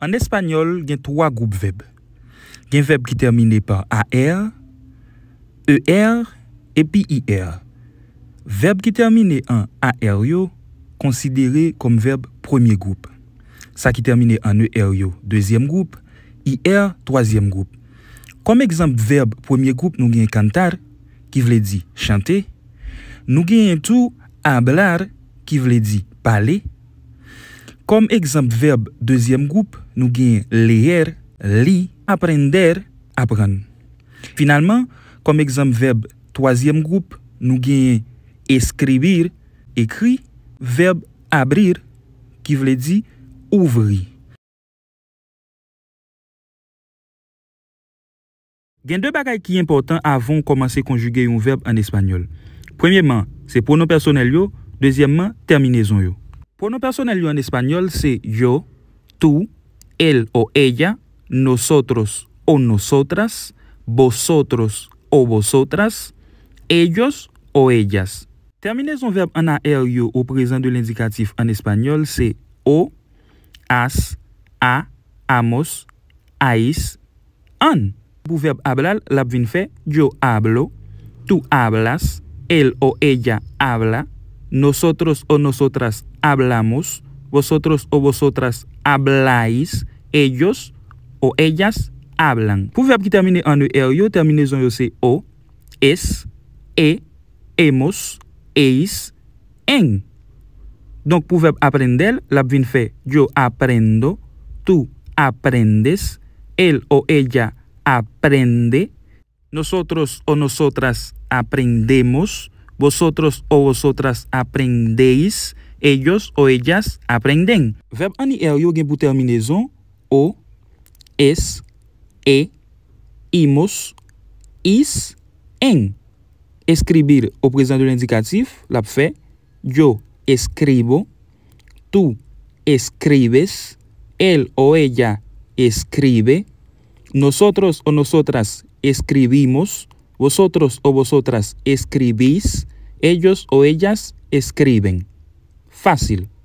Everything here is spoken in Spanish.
An espanyol gen troa goup veb. Gen veb ki termine pa AR, ER epi IR. Verb ki termine an AR yo konsidere kom verb premier goup. Sa ki termine an ER yo deuxième goup, IR troisième goup. Kom ekzamp verb premier goup nou gen kantar ki vle di chante. Nou gen tou ablar ki vle di pale. Kom ekzamp verb dwezyem goup, nou genye leyer, li, aprender, apren. Finalman, kom ekzamp verb dwezyem goup, nou genye eskribir, ekri, verb abrir, ki vle di ouvri. Genye dwe bagay ki important avon komanse konjuge yon verb an espanyol. Premyeman, se prono personel yo, dwezyemman, terminezon yo. Pronom personal en español c'est yo, tú, él o ella, nosotros o nosotras, vosotros o vosotras, ellos o ellas. Terminaison verbe en aéreo o présent de l'indicatif en español c'est o, as, a, amos, ais, an. Pour hablar, la yo hablo, tú hablas, él o ella habla, nosotros o nosotras hablamos, vosotros o vosotras habláis, ellos o ellas hablan. Proverbe qui en ER yo, yo c'est O, es, e, hemos, eis, en. Donc proverbe aprender la yo aprendo, tú aprendes, él o ella aprende, nosotros o nosotras aprendemos, vosotros o vosotras aprendéis, ellos o ellas aprenden. Verb el yo gen o, es, e, imos, is, en. Escribir o presente el indicativo. la fe. yo escribo, tú escribes, él o ella escribe, nosotros o nosotras escribimos, vosotros o vosotras escribís, ellos o ellas escriben. Fácil.